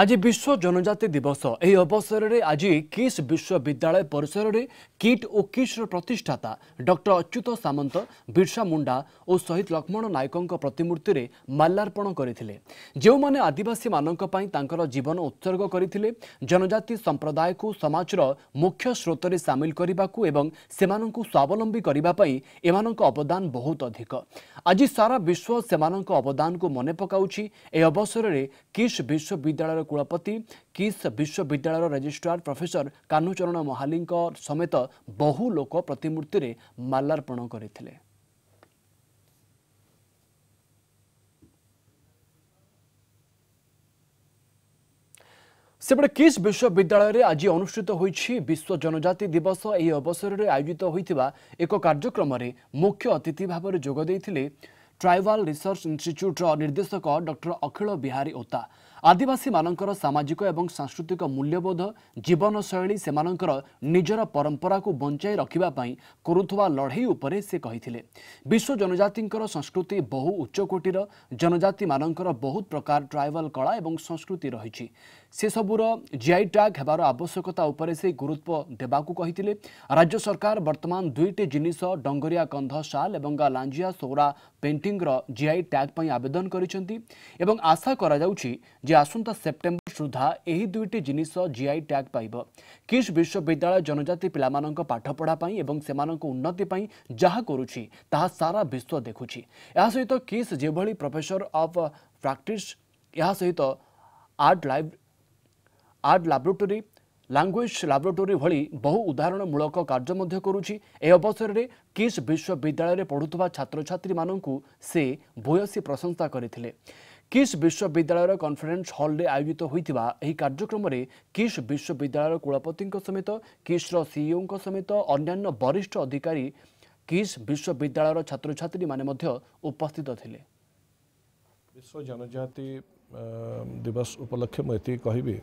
ଆଜି ବିଶ୍ୱ ଜନଜାତି ଦିବସ ଏହି ଅବସରରେ ଆଜି କିସ୍ ବିଶ୍ୱବିଦ୍ୟାଳୟ ପରିସରରେ କିଟ୍ ଓ କିସ୍ର ପ୍ରତିଷ୍ଠାତା ଡକ୍ଟର ଅଚ୍ୟୁତ ସାମନ୍ତ ବିର୍ସା ମୁଣ୍ଡା ଓ ଶହୀଦ ଲକ୍ଷ୍ମଣ ନାୟକଙ୍କ ପ୍ରତିମୂର୍ତ୍ତିରେ ମାଲ୍ୟାର୍ପଣ କରିଥିଲେ ଯେଉଁମାନେ ଆଦିବାସୀମାନଙ୍କ ପାଇଁ ତାଙ୍କର ଜୀବନ ଉତ୍ସର୍ଗ କରିଥିଲେ ଜନଜାତି ସମ୍ପ୍ରଦାୟକୁ ସମାଜର ମୁଖ୍ୟ ସ୍ରୋତରେ ସାମିଲ କରିବାକୁ ଏବଂ ସେମାନଙ୍କୁ ସ୍ୱାବଲମ୍ବୀ କରିବା ପାଇଁ ଏମାନଙ୍କ ଅବଦାନ ବହୁତ ଅଧିକ ଆଜି ସାରା ବିଶ୍ୱ ସେମାନଙ୍କ ଅବଦାନକୁ ମନେ ପକାଉଛି ଏହି ଅବସରରେ କିସ୍ ବିଶ୍ୱବିଦ୍ୟାଳୟ ବିଶ୍ୱବିଦ୍ୟାଳୟ କୁଳପତି କିସ୍ ବିଶ୍ୱବିଦ୍ୟାଳୟର ରେଜିଷ୍ଟ୍ରାର ପ୍ରଫେସର କାହ୍ନୁଚରଣ ମହାଲିଙ୍କ ସମେତ ବହୁ ଲୋକ ପ୍ରତିମୂର୍ତ୍ତିରେ ମାଲ୍ୟାର୍ପଣ କରିଥିଲେ ସେପଟେ କିସ୍ ବିଶ୍ୱବିଦ୍ୟାଳୟରେ ଆଜି ଅନୁଷ୍ଠିତ ହୋଇଛି ବିଶ୍ୱ ଜନଜାତି ଦିବସ ଏହି ଅବସରରେ ଆୟୋଜିତ ହୋଇଥିବା ଏକ କାର୍ଯ୍ୟକ୍ରମରେ ମୁଖ୍ୟ ଅତିଥି ଭାବରେ ଯୋଗ ଦେଇଥିଲେ ଟ୍ରାଇବାଲ୍ ରିସର୍ଚ୍ଚ ଇନ୍ଷ୍ଟିଚ୍ୟୁଟ୍ର ନିର୍ଦ୍ଦେଶକ ଡକ୍ଟର ଅଖିଳ ବିହାରୀ ଓତା आदिवासी म सामाजिक ए सांस्कृतिक मूल्यबोध जीवनशैली समाज निजर परम्पराको बञ्चाइ रकिपुवा से उप विश्व जनजातिर संस्कृति बहु उच्चकीर जनजाति बहुत प्रकार ट्राइबल कला एउटा संस्कृति से सेसब्र जीआई ट्याग हेबार आवश्यकता से गुरुत्व दाके राज्य सरकार बर्तमान डंगरिया जिनिस डङ्गरिया कन्ध लांजिया एौरा पेन्टिङ र जिआई ट्याग आवेदन गरिन्छ आशा যে আসন্তা সেপ্টেম্বর সুদ্ধা এই দুইটি জিনিস জিআই ট্যাগ পাইব কিশ বিশ্ববিদ্যালয় জনজাতি পিলামানଙ୍କ পাঠপড়া পাই এবং সেমানଙ୍କ উন্নতি পাই যাহা করুছি তাহা সারা বিশ্ব দেখুছি ଏହା ସହିତ କିସ୍ ଯେଭଳି ପ୍ରଫେସର ଅଫ୍ ପ୍ରାକ୍ଟିସ୍ ଏହା ସହିତ art live art laboratory language laboratory ଭଳି ବହୁ ଉଦାହରଣମୂଳକ କାର୍ଯ୍ୟ ମଧ୍ୟ କରୁଛି ଏହି ଅବସରରେ କିସ୍ ବିଶ୍ୱବିଦ୍ୟାଳୟରେ ପଢ଼ୁଥିବା ଛାତ୍ରଛାତ୍ରୀମାନଙ୍କୁ ସେ ଭୂୟସୀ ପ୍ରଶଂସା କରିଥିଲେ কিস বিশ্ববিদ্যালয়ের কনফরেন্স হলরে আয়োজিত হয়েছে এই কার্যক্রমে কিস বিশ্ববিদ্যালয়ের কুলপতি সমেত কিস্র সিইও সমেত অন্যান্য বরিষ্ঠ অধিকারী কিস বিশ্ববিদ্যালয়ের ছাত্রছাত্রী মানে উপস্থিত লে বিশ্ব জনজাতি দিবস উপলক্ষে মু এটি কহবি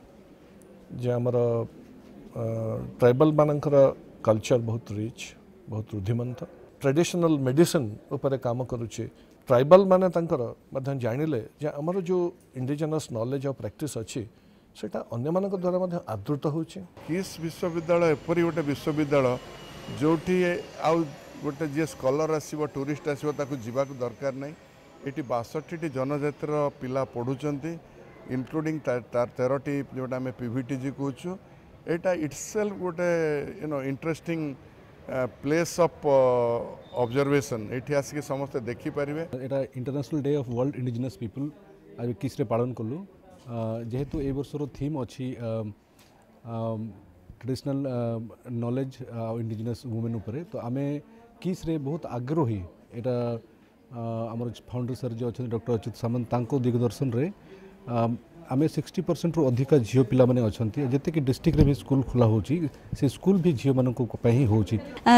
যে আমার ট্রাইবাল মানকর কালচার বহুত রিচ বহুত রুধিমন্ত ট্রেডিশনাল মেডিসিন উপরে কাম করুছে ট্রাইবাল মানে তাঁকর মধ্যে জাঁলে যে আমার যে ইন্ডিজেনস নলেজ আ প্র্যাকটিস অছি সেটা অন্যমানক দ্বারা মধ্যে আদৃত হচ্ছে কিস বিশ্ববিদ্যালয় এপরি গোটে বিশ্ববিদ্যালয় যেটি আউ গোটে যে স্কলর আসব টুরিস্ট আসব তাকে যা দরকার নাই এটি বাষট্টিটি জনজাতির পিলা পড়ুছেন ইনক্লুডিং তার তেরটি যেটা আমি পিভিটিজি কুচু এটা ইটসেলফ গোটে you know interesting place of observation ଏଠି ଆସିକି ସମସ୍ତେ ଦେଖିପାରିବେ ଏଇଟା international day of world indigenous people ଆମେ କିସ୍ରେ ପାଳନ କଲୁ ଯେହେତୁ ଏ ବର୍ଷର ଥିମ୍ ଅଛି ଟ୍ରେଡ଼ିସନାଲ୍ ନଲେଜ୍ ଆଉ ଇଣ୍ଡିଜିନିୟସ୍ ୱୁମେନ୍ ଉପରେ ତ ଆମେ କିସ୍ରେ ବହୁତ ଆଗ୍ରହୀ ଏଇଟା ଆମର ଫାଉଣ୍ଡର ସାର୍ ଯିଏ ଅଛନ୍ତି ଡକ୍ଟର ଅଚ୍ୟୁତ ସାମନ୍ତ ତାଙ୍କ ଦିଗଦର୍ଶନରେ आम सिक्सटी परसेंट रू अधिका झील पाने अच्छा डिस्ट्रिक्ट भी स्कूल खोला से स्कूल भी झील मान हो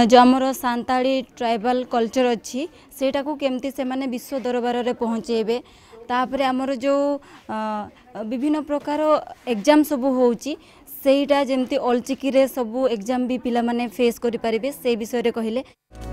जो आम सांताली ट्राइबाल कलचर अच्छी सेटा को से विश्व दरबार में पहुँचेबे तापर आमर जो विभिन्न प्रकार एग्जाम सब होची ସେଇଟା ଯେମିତି सब ସବୁ भी ବି ପିଲାମାନେ ଫେସ୍ କରିପାରିବେ ସେ ବିଷୟରେ କହିଲେ